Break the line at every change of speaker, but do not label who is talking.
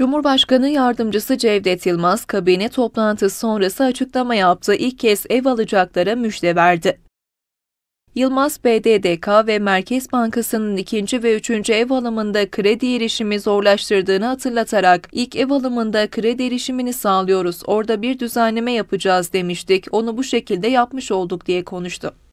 Cumhurbaşkanı Yardımcısı Cevdet Yılmaz kabine toplantısı sonrası açıklama yaptı. İlk kez ev alacaklara müjde verdi. Yılmaz BDDK ve Merkez Bankası'nın ikinci ve üçüncü ev alımında kredi erişimi zorlaştırdığını hatırlatarak ilk ev alımında kredi erişimini sağlıyoruz, orada bir düzenleme yapacağız demiştik, onu bu şekilde yapmış olduk diye konuştu.